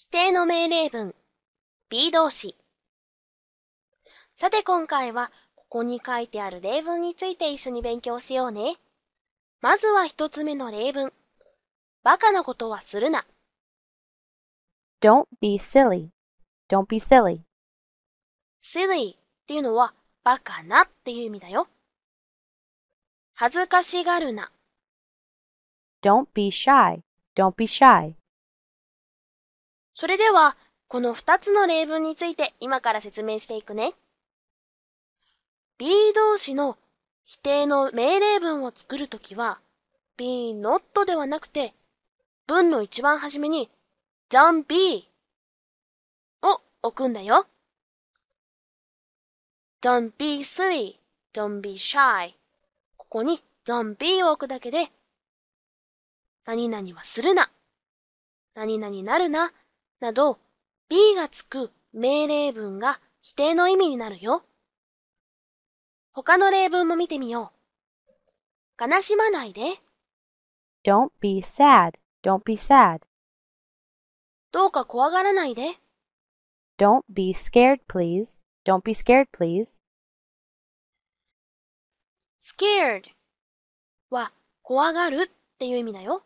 否定の命令文 B 動詞さて今回はここに書いてある例文について一緒に勉強しようね。まずは一つ目の例文。バカなことはするな。Don't be silly. Don't be silly. silly っていうのはバカなっていう意味だよ。恥ずかしがるな。Don't be shy. Don't be shy. それでは、この二つの例文について今から説明していくね。b 同動詞の否定の命令文を作るときは、be not ではなくて、文の一番初めに d o n t B を置くんだよ。Don't be silly, don't be shy. ここに don't be を置くだけで、何々はするな、何々なるななど B がつく命令文が否定の意味になるよ。他の例文も見てみよう。悲しまないで。Don't be sad, don't be sad. どうか怖がらないで。Don't be scared, please. Don't be scared, please. scared は怖がるっていう意味だよ。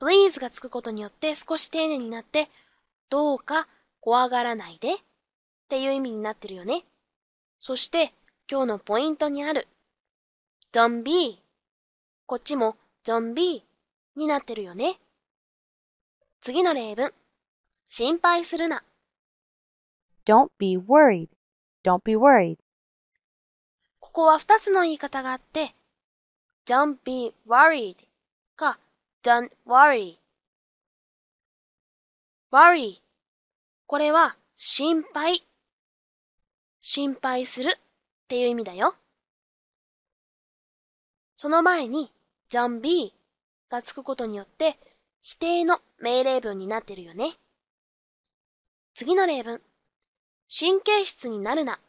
please がつくことによって少し丁寧になって、どうか怖がらないでっていう意味になってるよね。そして、今日のポイントにある、don't be こっちも don't be になってるよね。次の例文、心配するな。Don't be worried. Don't be worried. ここは2つの言い方があって、don't be worried か Don't worry. worry これは心配。心配するっていう意味だよ。その前に don't be がつくことによって否定の命令文になってるよね。次の例文。神経質になるな。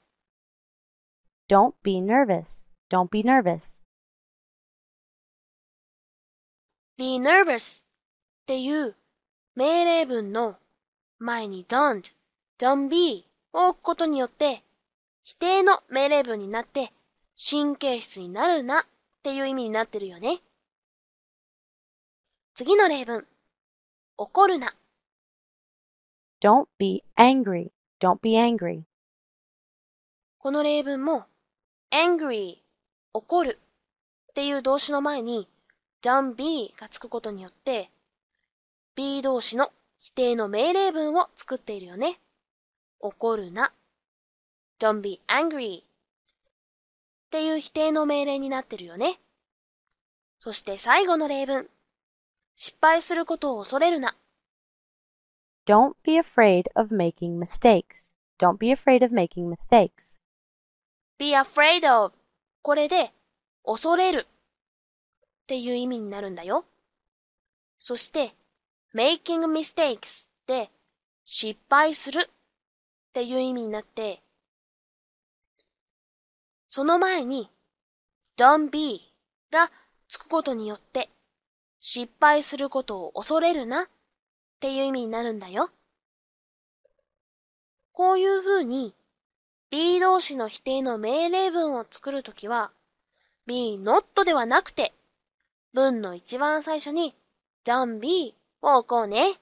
Don't be nervous. Don't be nervous. be nervous っていう命令文の前に don't, don't be を置くことによって否定の命令文になって神経質になるなっていう意味になってるよね。次の例文。怒るな。Don't be angry. Don't be angry. この例文も angry 怒るっていう動詞の前に done be がつくことによって be 動詞の否定の命令文を作っているよね。怒るな。don't be angry っていう否定の命令になってるよね。そして最後の例文。失敗することを恐れるな。Don't be afraid of making mistakes. Don't be afraid of making mistakes. Be afraid of これで恐れるっていう意味になるんだよ。そして、making mistakes って失敗するっていう意味になって、その前に don't be がつくことによって失敗することを恐れるなっていう意味になるんだよ。こういうふうに B 動詞の否定の命令文を作るときは B not ではなくて文の一番最初に、ジャンビーを置こうね。